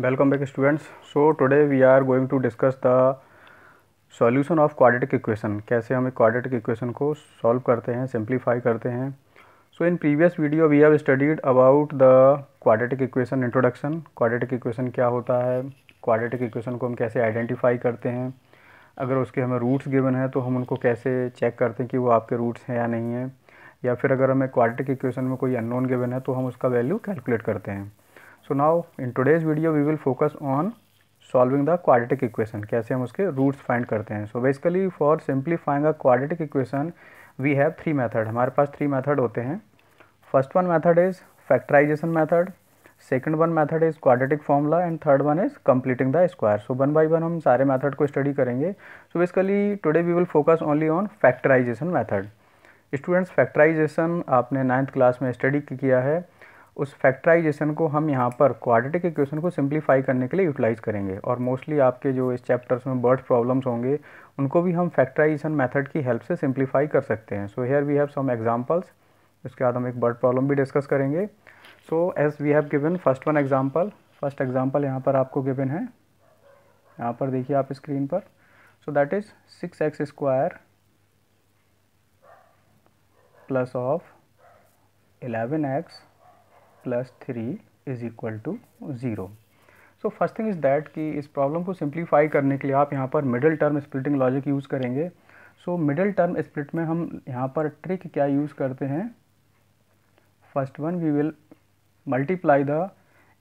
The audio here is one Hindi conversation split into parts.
Welcome back students so today we are going to discuss the solution of quadratic equation कैसे हम एक क्वाड्रेटिक इक्वेशन को सॉल्व करते हैं सिंप्लीफाई करते हैं so in previous video we have studied about the quadratic equation introduction quadratic equation क्या होता है क्वाड्रेटिक इक्वेशन को हम कैसे आइडेंटिफाई करते हैं अगर उसके हमें रूट्स गिवन है तो हम उनको कैसे चेक करते हैं कि वो आपके रूट्स हैं या नहीं है या फिर अगर हमें क्वाड्रेटिक इक्वेशन में कोई अननोन गिवन है तो हम उसका वैल्यू कैलकुलेट करते हैं so now in today's video we will focus on solving the quadratic equation कैसे हम उसके रूट्स फाइंड करते हैं so basically for simplifying a quadratic equation we have three method हमारे पास थ्री मेथड होते हैं first one method is factorisation method second one method is quadratic formula and third one is completing the square so one by one हम सारे मेथड को स्टडी करेंगे सो basically today we will focus only on factorisation method students factorisation आपने नाइन्थ क्लास में स्टडी किया है उस फैक्टराइजेशन को हम यहाँ पर क्वाड्रेटिक इक्वेशन को सिंप्लीफाई करने के लिए यूटिलाइज़ करेंगे और मोस्टली आपके जो इस चैप्टर्स में बर्ड प्रॉब्लम्स होंगे उनको भी हम फैक्टराइजेशन मेथड की हेल्प से सिंप्लीफाई कर सकते हैं so here we have some examples उसके बाद हम एक बर्ड प्रॉब्लम भी डिस्कस करेंगे so as we have given first one example first example यहाँ पर आपको गिवन है यहाँ पर देखिए आप स्क्रीन पर so that is six x square plus of eleven x plus three is equal to zero so first thing is that कि इस प्रॉब्लम को सिंप्लीफाई करने के लिए आप यहाँ पर middle term splitting logic use करेंगे सो मिडिल टर्म स्प्लिट में हम यहाँ पर ट्रिक क्या यूज़ करते हैं first one we will multiply the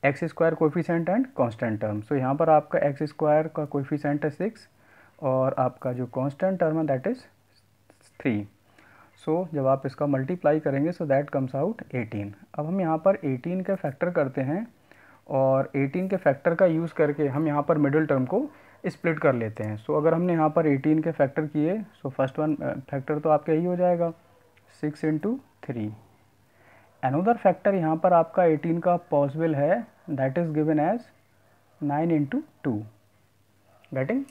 x square coefficient and constant term so यहाँ पर आपका एक्स स्क्वायर का कोफिशेंट है सिक्स और आपका जो कॉन्स्टेंट टर्म है that is three so so, जब आप इसका मल्टीप्लाई करेंगे सो दैट कम्स आउट 18 अब हम यहाँ पर 18 के फैक्टर करते हैं और 18 के फैक्टर का यूज़ करके हम यहाँ पर मिडिल टर्म को स्प्लिट कर लेते हैं सो so, अगर हमने यहाँ पर 18 के फैक्टर किए सो फर्स्ट वन फैक्टर तो आपका यही हो जाएगा six into three another factor यहाँ पर आपका 18 का पॉसिबल है that is given as nine into two getting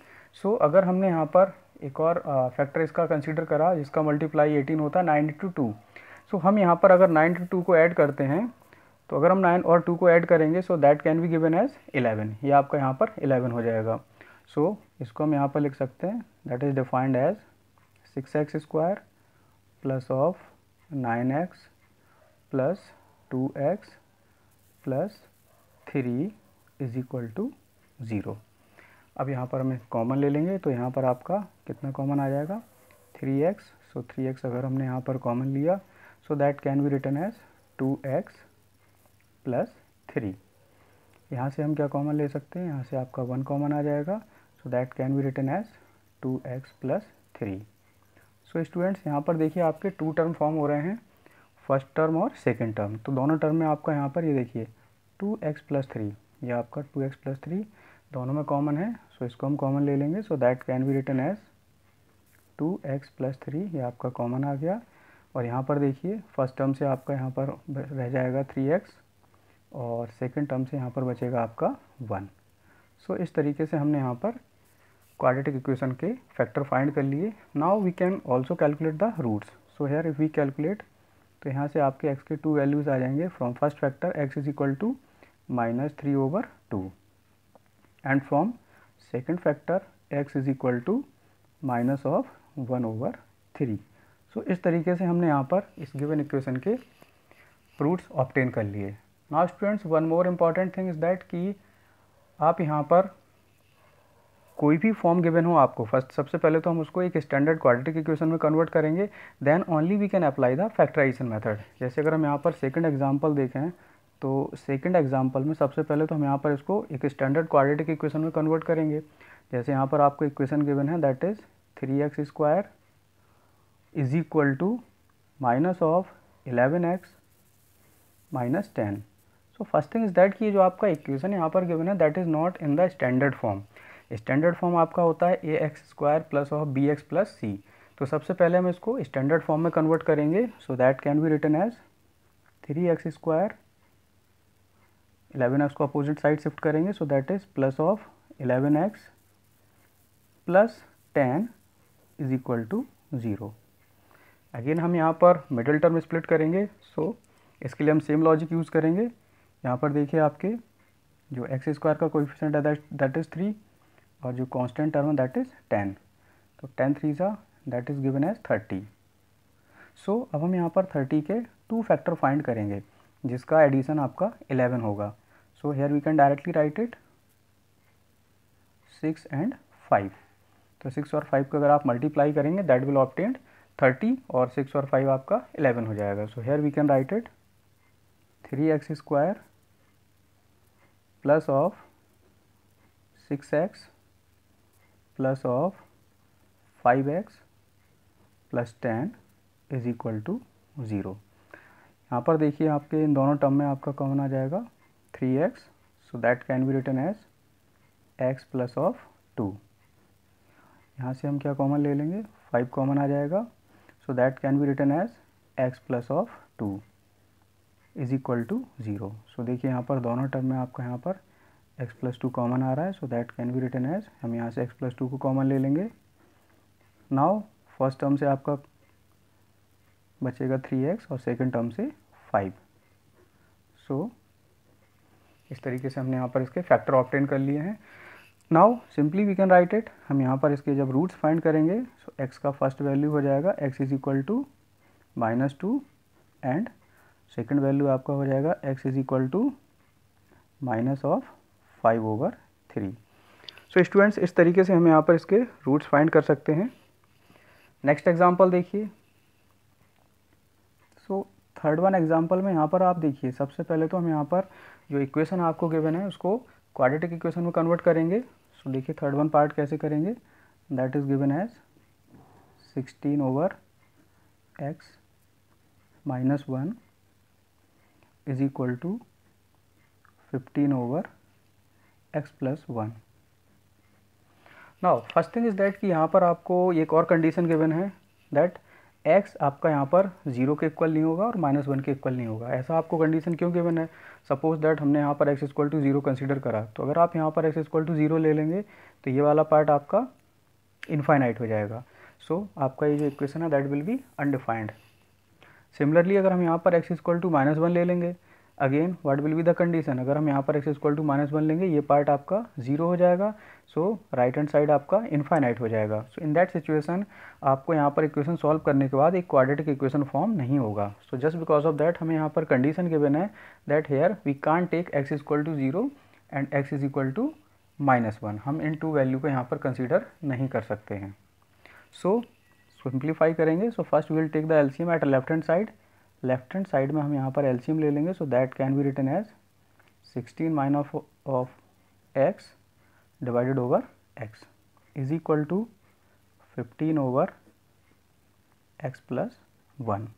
so अगर हमने यहाँ पर एक और फैक्टर इसका कंसिडर करा जिसका मल्टीप्लाई 18 होता है 92 टू सो हम यहाँ पर अगर 92 को ऐड करते हैं तो अगर हम नाइन और टू को ऐड करेंगे so that can be given as eleven ये आपका यहाँ पर इलेवन हो जाएगा सो so, इसको हम यहाँ पर लिख सकते हैं that is defined as six x square plus of nine x plus two x plus three is equal to zero अब यहाँ पर हमें कॉमन ले लेंगे तो यहाँ पर आपका कितना कॉमन आ जाएगा three x so three x अगर हमने यहाँ पर कॉमन लिया so that can be written as two x plus three यहाँ से हम क्या कॉमन ले सकते हैं यहाँ से आपका वन कॉमन आ जाएगा so that can be written as two x plus three so students यहाँ पर देखिए आपके टू टर्म फॉर्म हो रहे हैं फर्स्ट टर्म और सेकेंड टर्म तो दोनों टर्म में आपका यहाँ पर ये यह देखिए टू एक्स प्लस थ्री यह आपका टू एक्स प्लस थ्री दोनों में कॉमन है सो so इसको हम कॉमन ले लेंगे so that can be written as two x plus three ये आपका कॉमन आ गया और यहाँ पर देखिए फर्स्ट टर्म से आपका यहाँ पर रह जाएगा थ्री एक्स और सेकेंड टर्म से यहाँ पर बचेगा आपका वन सो so इस तरीके से हमने यहाँ पर क्वाड्रेटिक इक्वेशन के फैक्टर फाइंड कर लिए now we can also calculate the roots so here if we calculate तो यहाँ से आपके एक्स के टू वैल्यूज़ आ जाएंगे from first factor x is equal to minus three over two and from second factor x is equal to minus of one over three so इस तरीके से हमने यहाँ पर इस गिवन इक्वेशन के प्रूट्स ऑप्टेन कर लिए now students one more important thing is that कि आप यहाँ पर कोई भी फॉर्म गिवन हो आपको फर्स्ट सबसे पहले तो हम उसको एक स्टैंडर्ड क्वालिटी के इक्वेशन में कन्वर्ट करेंगे then only we can apply the factorization method जैसे अगर हम यहाँ पर सेकंड एग्जांपल देखें तो सेकंड एग्जांपल में सबसे पहले तो हम यहाँ पर इसको एक स्टैंडर्ड क्वाड्रेटिक इक्वेशन में कन्वर्ट करेंगे जैसे यहाँ पर आपको इक्वेशन गिवन है that is three x square is equal to minus of eleven x minus ten so first thing is that कि जो आपका इक्वेशन यहाँ पर गिवन है that is not in the standard form standard form आपका होता है ए x square plus of B x plus c तो सबसे पहले हम इसको स्टैंडर्ड फॉर्म में कन्वर्ट करेंगे so that can be written as three x square eleven x को अपोजिट साइड शिफ्ट करेंगे so that is plus of eleven x plus ten is equal to zero again हम यहाँ पर मिडिल टर्म स्प्लिट करेंगे सो so, इसके लिए हम सेम लॉजिक यूज़ करेंगे यहाँ पर देखिए आपके जो एक्स स्क्वायर का कोफिशेंट है दैट इज़ थ्री और जो कांस्टेंट टर्म है दैट इज़ टेन तो टेन थ्री सा that is given as thirty so अब हम यहाँ पर थर्टी के टू फैक्टर फाइंड करेंगे जिसका एडिशन आपका इलेवन होगा so here we can directly write it 6 and 5 तो 6 और 5 को अगर आप मल्टीप्लाई करेंगे दैट विल ऑप्टेंड 30 और 6 और 5 आपका 11 हो जाएगा so here we can write it three x square plus of 6x plus of 5x plus ten is equal to zero यहाँ पर देखिए आपके इन दोनों टर्म में आपका कौन आ जाएगा 3x so that can be written as x plus of 2 यहाँ से हम क्या कॉमन ले लेंगे 5 कॉमन आ जाएगा so that can be written as x plus of 2 is equal to zero so देखिए यहाँ पर दोनों टर्म में आपका यहाँ पर x प्लस टू कॉमन आ रहा है so that can be written as हम यहाँ से x प्लस टू को कॉमन ले लेंगे नाउ फर्स्ट टर्म से आपका बचेगा थ्री एक्स और सेकेंड टर्म से फाइव सो so, इस तरीके से हमने यहाँ पर इसके फैक्टर ऑप्टेन कर लिए हैं now simply we can write it हम यहाँ पर इसके जब रूट्स फाइंड करेंगे सो so का फर्स्ट वैल्यू हो जाएगा x is equal to minus two and second value आपका हो जाएगा x is equal to minus of five over three so students इस तरीके से हम यहाँ पर इसके रूट्स फाइंड कर सकते हैं नेक्स्ट एग्जाम्पल देखिए थर्ड वन एग्जाम्पल में यहाँ पर आप देखिए सबसे पहले तो हम यहाँ पर जो इक्वेशन आपको गिवन है उसको क्वाड्रेटिक इक्वेशन में कन्वर्ट करेंगे सो so, देखिए थर्ड वन पार्ट कैसे करेंगे that is given as sixteen over x minus one is equal to fifteen over x plus one now first thing is that कि यहाँ पर आपको एक और कंडीशन गिवन है दैट एक्स आपका यहाँ पर जीरो के इक्वल नहीं होगा और माइनस वन के इक्वल नहीं होगा ऐसा आपको कंडीशन क्यों गिवन है सपोज दैट हमने यहाँ पर x equal to zero consider करा तो अगर आप यहाँ पर एक्स इक्वल टू जीरो ले लेंगे तो ये वाला पार्ट आपका इनफाइनाइट हो जाएगा सो so, आपका ये जो इक्वेशन है that will be undefined similarly अगर हम यहाँ पर x equal to minus one ले लेंगे again what will be the condition अगर हम यहाँ पर x equal to minus one लेंगे ये पार्ट आपका जीरो हो जाएगा सो राइट हैंड साइड आपका इन्फाइनाइट हो जाएगा सो इन दैट सिचुएशन आपको यहाँ पर इक्वेशन सॉल्व करने के बाद एक क्वाड्रेटिक इक्वेशन फॉर्म नहीं होगा so just because of that हमें यहाँ पर कंडीशन के है that here we can take x equal to zero and x is equal to minus one हम इन टू वैल्यू को यहाँ पर कंसिडर नहीं कर सकते हैं सो सिंप्लीफाई करेंगे so first we will take the LCM at left hand side left hand side में हम यहाँ पर एल्शियम ले लेंगे so that can be written as sixteen minus of of x divided over x is equal to fifteen over x plus one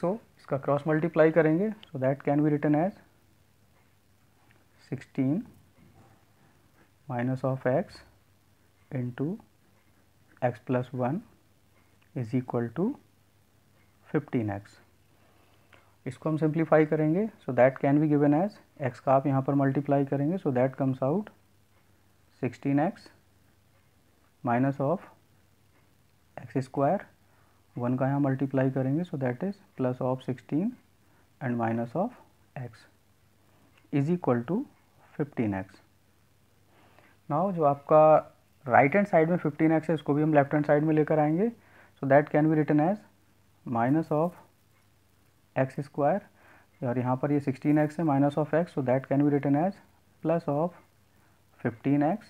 so इसका क्रॉस मल्टीप्लाई करेंगे so that can be written as sixteen minus of x into x plus one is equal to fifteen x इसको हम सिंप्लीफाई करेंगे so that can be given as x का आप यहाँ पर मल्टीप्लाई करेंगे so that comes out sixteen x minus of x square one का यहाँ मल्टीप्लाई करेंगे so that is plus of sixteen and minus of x is equal to fifteen x now जो आपका राइट हैंड साइड में फिफ्टीन एक्स है इसको भी हम लेफ्ट हैंड साइड में लेकर आएंगे so that can be written as minus of x square और यहाँ पर ये सिक्सटीन एक्स है minus of x so that can be written as plus of fifteen x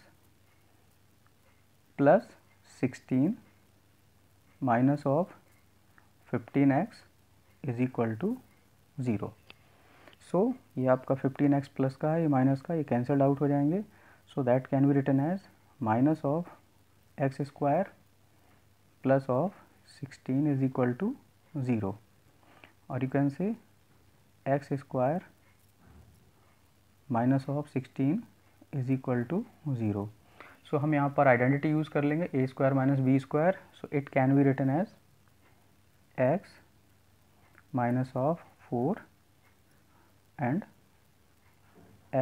plus sixteen minus of fifteen x is equal to zero so ये आपका फिफ्टीन एक्स प्लस का है ये माइनस का ये कैंसल्ड आउट हो जाएंगे so that can be written as minus of x square plus of sixteen is equal to zero और you can say x square minus of sixteen is equal to zero so हम यहाँ पर आइडेंटिटी यूज़ कर लेंगे a square minus b square so it can be written as x minus of four and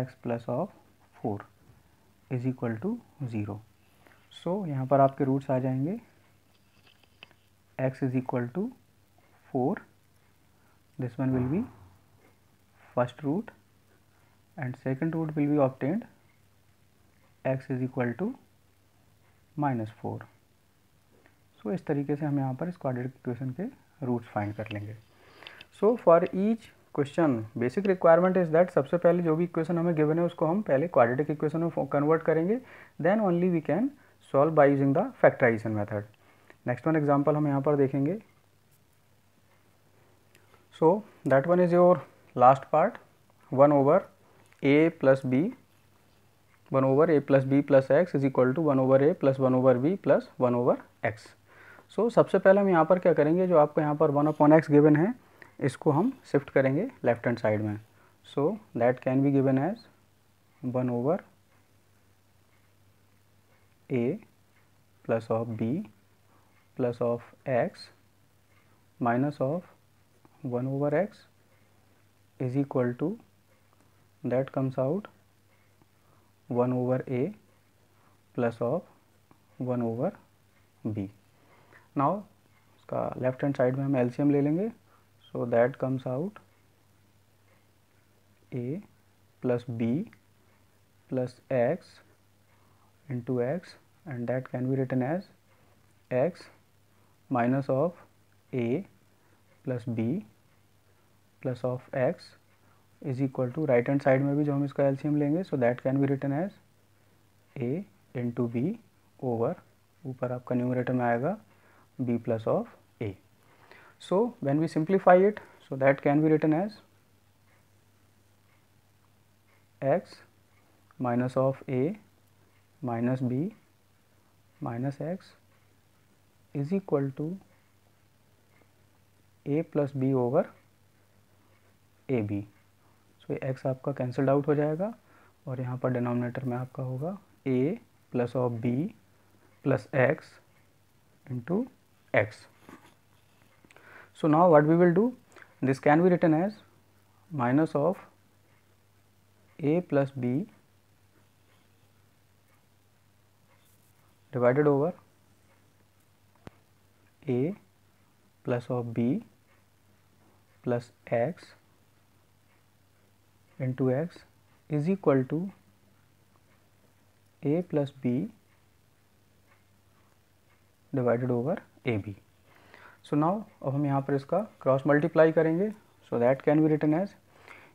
x plus of four is equal to zero so यहाँ पर आपके रूट्स आ जाएंगे x is equal to four this one will be first root and second root will be obtained x is equal to minus four so इस तरीके से हम यहाँ पर स्क्वाडेटिक इक्वेशन के रूट्स फाइंड कर लेंगे so for each question basic requirement is that सबसे पहले जो भी इक्वेशन हमें गिवन है उसको हम पहले क्वाड्रेटिक इक्वेशन में कन्वर्ट करेंगे then only we can solve by using the factorization method next one example हम यहाँ पर देखेंगे so that one is your last part 1 over a plus b 1 over a plus b plus x is equal to 1 over a plus 1 over b plus 1 over x so so, सबसे पहले हम यहाँ पर क्या करेंगे जो आपको यहाँ पर वन अपॉन एक्स गिवन है इसको हम शिफ्ट करेंगे लेफ्ट हैंड साइड में so that can be given as one over A plus of B plus of x minus of one over x is equal to that comes out one over A plus of one over b now उसका लेफ्ट हैंड साइड में हम एलसीएम ले लेंगे so that comes out a plus b plus x into x and that can be written as x minus of A plus b plus of x is equal to right hand side में भी जो हम इसका एल्सीयम लेंगे so that can be written as a into b over ऊपर आपका न्यूमरेटर में आएगा b plus of a so when we simplify it so that can be written as x minus of a minus b minus x is equal to A plus b over A B so x आपका कैंसल आउट हो जाएगा और यहाँ पर डिनोमिनेटर में आपका होगा A plus of B plus x into X so now what we will do this can be written as minus of A plus B divided over A plus of B plus x into X is equal to A plus B divided over A B so now अब हम यहाँ पर इसका क्रॉस मल्टीप्लाई करेंगे so that can be written as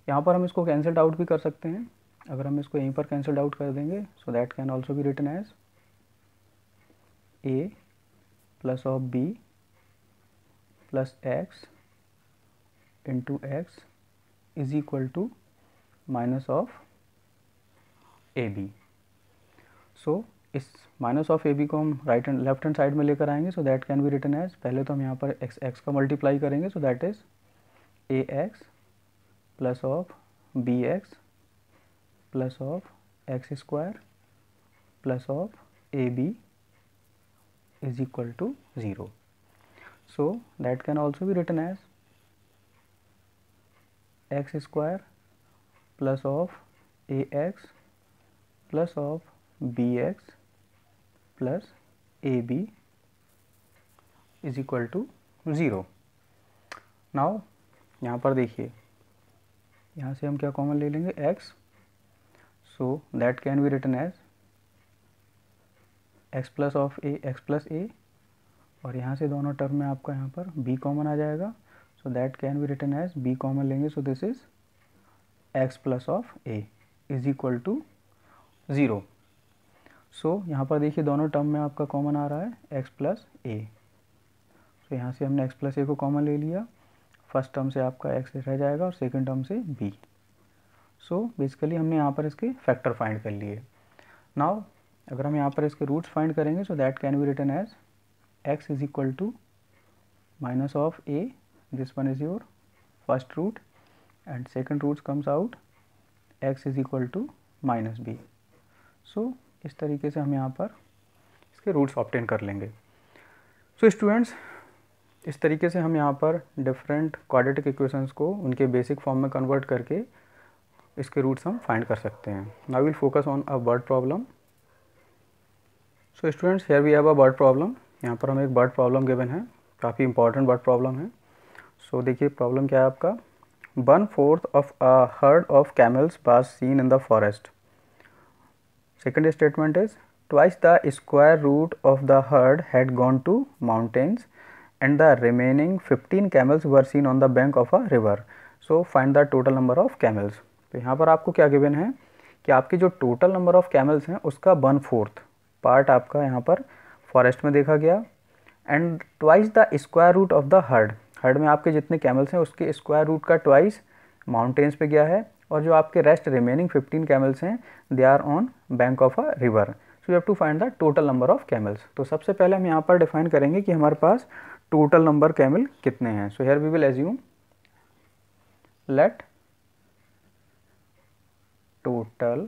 यहाँ पर हम इसको कैंसल आउट भी कर सकते हैं अगर हम इसको यहीं पर कैंसल आउट कर देंगे सो दैट कैन ऑल्सो भी written as A plus of B plus x into X is equal to minus of AB. So इस माइनस ऑफ ए बी को हम right and left hand side में लेकर आएंगे so that can be written as पहले तो हम यहाँ पर एक्स एक्स का मल्टीप्लाई करेंगे so that is A X plus of B x plus of x square plus of A B is equal to zero so that can also भी written as X square plus of X plus of B x plus A B is equal to zero now यहाँ पर देखिए यहाँ से हम क्या कॉमन ले लेंगे x so that can be written as x plus of A X plus A और यहाँ से दोनों टर्म में आपका यहाँ पर b कॉमन आ जाएगा so that can be written as b common लेंगे so this is X plus of A is equal to zero so यहाँ पर देखिए दोनों टर्म में आपका कॉमन आ रहा है एक्स प्लस ए सो यहाँ से हमने एक्स प्लस ए को कॉमन ले लिया फर्स्ट टर्म से आपका एक्स रह जाएगा और सेकेंड टर्म से बी सो बेसिकली हमने यहाँ पर इसके फैक्टर फाइंड कर लिए नाउ अगर हम यहाँ पर इसके रूट्स फाइंड करेंगे so that can be written as X is equal to minus of A this one is your first root and second root comes out x is equal to minus B so इस तरीके से हम यहाँ पर इसके रूट्स ऑप्टेन कर लेंगे सो so, स्टूडेंट्स इस तरीके से हम यहाँ पर डिफरेंट क्वाड्रेटिक इक्वेशंस को उनके बेसिक फॉर्म में कन्वर्ट करके इसके रूट्स हम फाइंड कर सकते हैं now will focus on a word problem so students here we have a word problem यहाँ पर हमें एक बर्ड प्रॉब्लम गिवन है काफ़ी इंपॉर्टेंट बर्ड प्रॉब्लम है सो देखिए प्रॉब्लम क्या है आपका one fourth of a herd of camels was seen in the forest second statement is twice the square root of the herd had gone to mountains and the remaining fifteen camels were seen on the bank of a river so find the total number of camels तो यहाँ पर आपको क्या गिवन है कि आपके जो टोटल नंबर ऑफ कैमल्स हैं उसका वन फोर्थ पार्ट आपका यहाँ पर फॉरेस्ट में देखा गया and twice the square root of the herd herd में आपके जितने कैमल्स हैं उसके स्क्वायर रूट का ट्वाइस माउंटेन्स पे गया है और जो आपके रेस्ट रिमेनिंग 15 कैमल्स हैं they are on bank of a river so you have to find the total number of camels तो सबसे पहले हम यहाँ पर डिफाइन करेंगे कि हमारे पास टोटल नंबर कैमल कितने हैं so here we will assume let total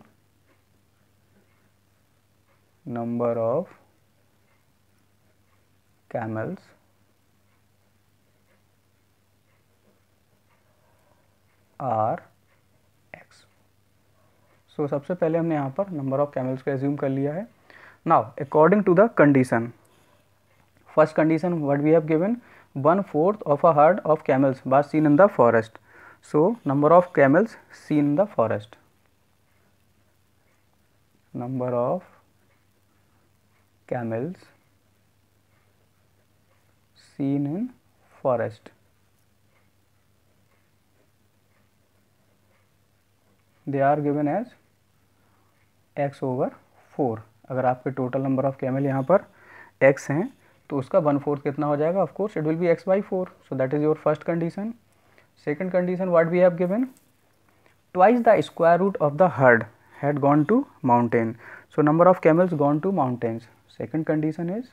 number of camels are X so सबसे पहले हमने यहाँ पर नंबर ऑफ कैमल्स को एज्यूम कर लिया है now according to the condition first condition what we have given one fourth of a herd of camels were seen in the forest so number of camels seen in the forest number of camels seen in forest they are given as x over four अगर आपके टोटल नंबर ऑफ कैमल यहाँ पर x हैं तो उसका वन फोर्थ कितना हो जाएगा of course it will be x by four so that is your first condition second condition what we have given twice the square root of the herd had gone to mountain so number of camels gone to mountains second condition is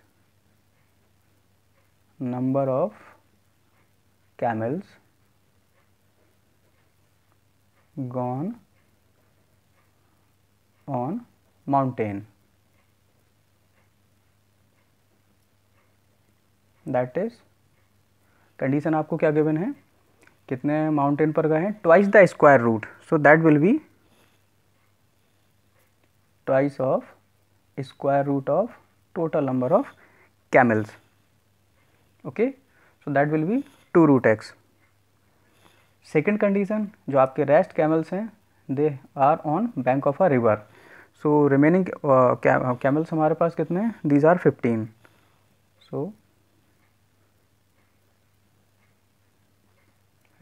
number of camels gone on mountain that is condition आपको क्या गिवन है कितने माउंटेन पर गए हैं twice the square root so that will B twice of square root of total number of camels okay so that will be two root X second condition जो आपके रेस्ट कैमल्स हैं they are on bank of a river so remaining camels हमारे पास कितने हैं these are fifteen so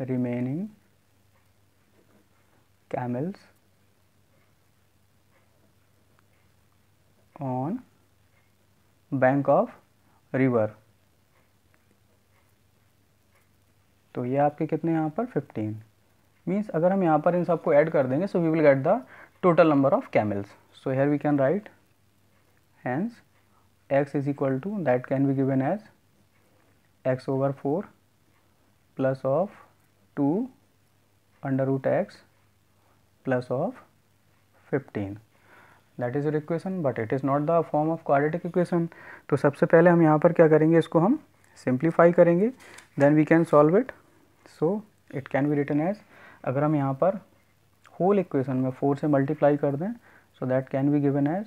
remaining camels on bank of river तो ये आपके कितने यहाँ पर 15 मीन्स अगर हम यहाँ पर इन सबको ऐड कर देंगे so we will get the total number of camels so here we can write hence x is equal to that can be given as x over 4 plus of 2 under root x plus of 15 that is a equation but it is not the form of quadratic equation to sabse pehle hum yahan par kya karenge isko hum simplify karenge then we can solve it so it can be written as agar hum yahan par whole equation में फोर से मल्टीप्लाई कर दें so that can be given as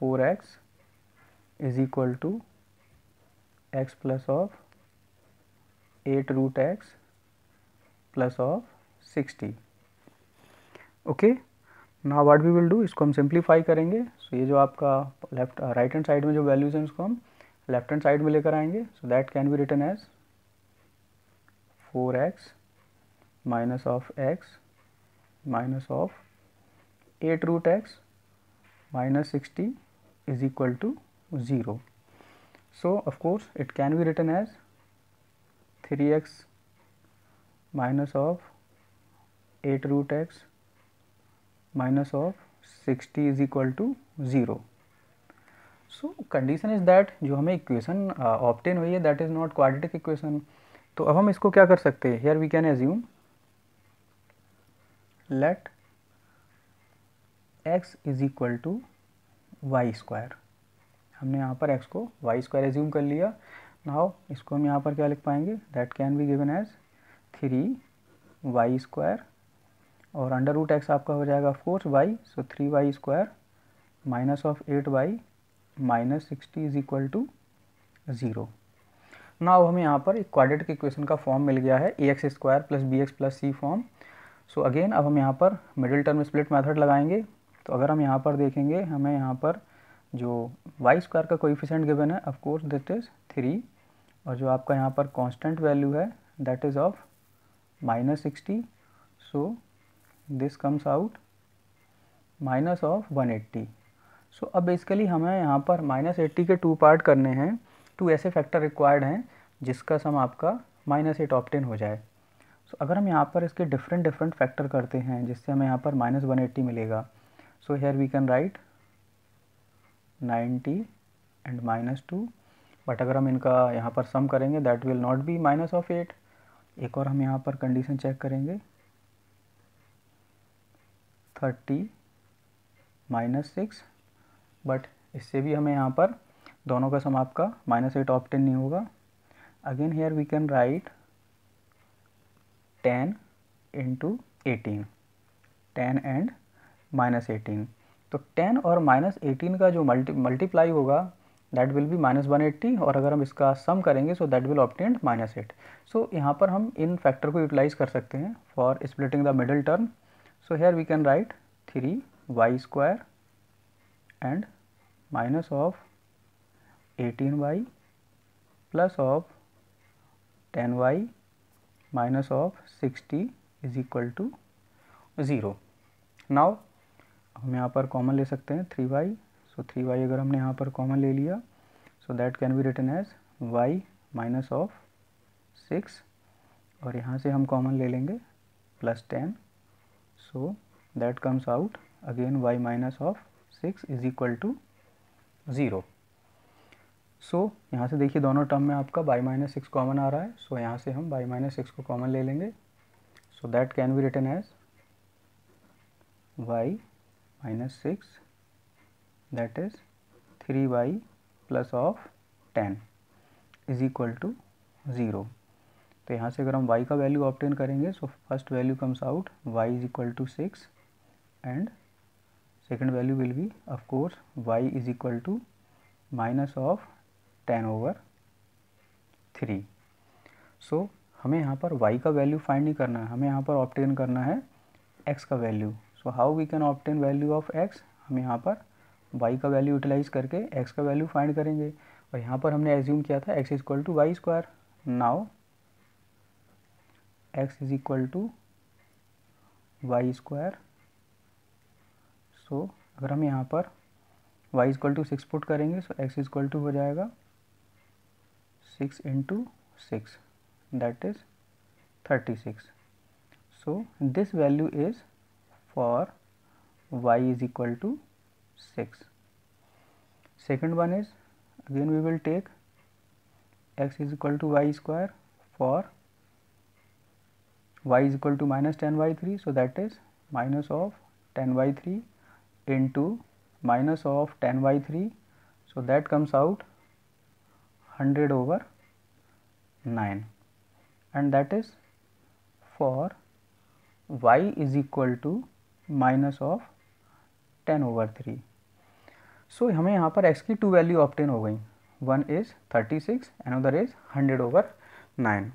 4x is equal to x plus of 8 root x plus of 60 okay now what we will do इसको हम simplify karenge so ye jo aapka left uh, right hand side mein jo values hain usko hum left hand side mein lekar aayenge so that can be written as 4x minus of x minus of 60 eight root X minus sixty is equal to zero so of course it can be written as three X minus of eight root X minus of sixty is equal to zero so condition is that जो हमें इक्वेशन ऑप्टेन uh, हुई है that is not quadratic equation तो अब हम इसको क्या कर सकते हैं here we can assume let x is equal to Y square हमने यहाँ पर x को वाई स्क्वायर एज्यूम कर लिया नाउ इसको हम यहाँ पर क्या लिख पाएंगे that can be given as three Y square और अंडर रूट एक्स आपका हो जाएगा four Y so three Y square minus of eight Y minus sixty is equal to zero अब हमें यहाँ पर एक क्वाड्रेटिक इक्वेशन का फॉर्म मिल गया है ए x square plus B x plus C form so again अब हम यहाँ पर मिडिल टर्म स्प्लिट मेथड लगाएंगे तो अगर हम यहाँ पर देखेंगे हमें यहाँ पर जो वाई स्क्वायर का कोइफिशेंट गिवन है ऑफकोर्स दिट इज़ थ्री और जो आपका यहाँ पर कांस्टेंट वैल्यू है that is of minus sixty so this comes out minus of one eighty so अब बेसिकली हमें यहाँ पर माइनस एट्टी के टू पार्ट करने हैं टू ऐसे फैक्टर रिक्वायर्ड हैं जिसका सम आपका माइनस एट ऑप्टेन हो जाए सो so, अगर हम यहाँ पर इसके डिफरेंट डिफरेंट फैक्टर करते हैं जिससे हमें यहाँ पर माइनस वन एट्टी मिलेगा so here we can write 90 and minus 2 but अगर हम इनका यहाँ पर सम करेंगे that will not be minus of eight एक और हम यहाँ पर कंडीशन चेक करेंगे थर्टी माइनस सिक्स बट इससे भी हमें यहाँ पर दोनों का सम आपका माइनस एट ऑप्टेन नहीं होगा again here we can write ten into eighteen ten and minus eighteen तो टेन और माइनस एटीन का जो मल्टी मल्टीप्लाई होगा that will be minus one eighty और अगर हम इसका सम करेंगे so that will obtained minus eight so यहाँ पर हम इन फैक्टर को यूटिलाइज कर सकते हैं for splitting the middle term so here we can write three Y square and minus of eighteen Y plus of ten Y minus of sixty is equal to zero now हम यहाँ पर कॉमन ले सकते हैं three Y so three Y अगर हमने यहाँ पर कॉमन ले लिया so that can be written as Y minus of six और यहाँ से हम कॉमन ले लेंगे plus ten so that comes out again Y minus of six is equal to zero so यहाँ से देखिए दोनों टर्म में आपका बाई माइनस सिक्स कॉमन आ रहा है सो so, यहाँ से हम बाई माइनस सिक्स को कॉमन ले लेंगे so that can be written as Y minus 6 that is 3y plus of 10 is equal to 0 तो यहाँ से अगर हम y का वैल्यू ऑप्टेन करेंगे so first value comes out y is equal to six and second value will be of course y is equal to minus of ten over three so हमें यहाँ पर y का वैल्यू फाइंड नहीं करना है हमें यहाँ पर ऑप्टेन करना है x का value so how we can obtain value of X हम यहाँ पर वाई का वैल्यू यूटिलाइज करके एक्स का वैल्यू फाइंड करेंगे और यहाँ पर हमने एज्यूम किया था X equal to Y square now X is equal to Y square so अगर हम यहाँ पर Y equal to six put करेंगे सो एक्स इक्वल टू हो जाएगा six into six that is thirty six so this value is for y is equal to 6. Second one is again we will take x is equal to y square for y is equal to minus 10 y 3. So, that is minus of 10 y 3 into minus of 10 y 3. So, that comes out 100 over 9 and that is for y is equal to minus of ten over three so हमें यहाँ पर एक्स की टू वैल्यू ऑप्टेन हो गई one is thirty six and other is hundred over nine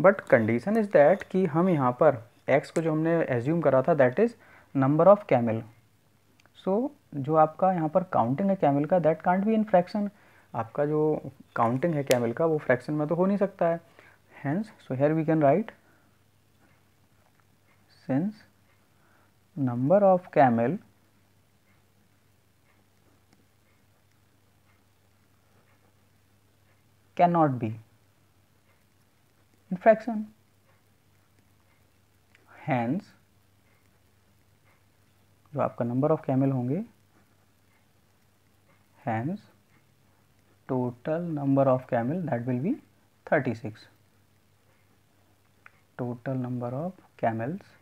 but condition is that कि हम यहाँ पर एक्स को जो हमने एज्यूम करा था that is number of camel so जो आपका यहाँ पर काउंटिंग है कैमल का that can't be in fraction आपका जो काउंटिंग है कैमल का वो फ्रैक्शन में तो हो नहीं सकता है hence so here we can write since number of camel cannot be in fraction. Hence, जो आपका नंबर ऑफ कैमल होंगे hence total number of camel that will be 36 total number of camels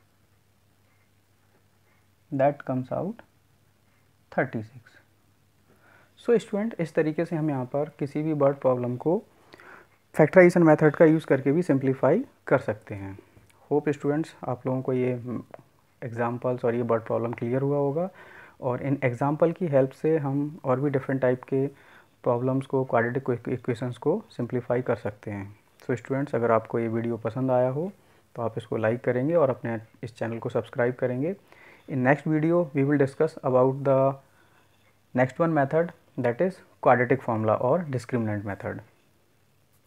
that comes out 36 so so, student इस तरीके से हम यहाँ पर किसी भी बर्ड प्रॉब्लम को फैक्टराइजेशन मेथड का यूज़ करके भी सिंप्लीफाई कर सकते हैं होप स्टूडेंट्स आप लोगों को ये एग्ज़ाम्पल्स हम्म, और ये बर्ड प्रॉब्लम क्लियर हुआ होगा और इन एग्ज़ाम्पल की हेल्प से हम और भी डिफरेंट टाइप के प्रॉब्लम्स को क्वाड्रेटिक इक्वेशंस को सिंप्लीफाई कर सकते हैं सो so, स्टूडेंट्स अगर आपको ये वीडियो पसंद आया हो तो आप इसको लाइक करेंगे और अपने इस चैनल को सब्सक्राइब करेंगे in next video we will discuss about the next one method that is quadratic formula or discriminant method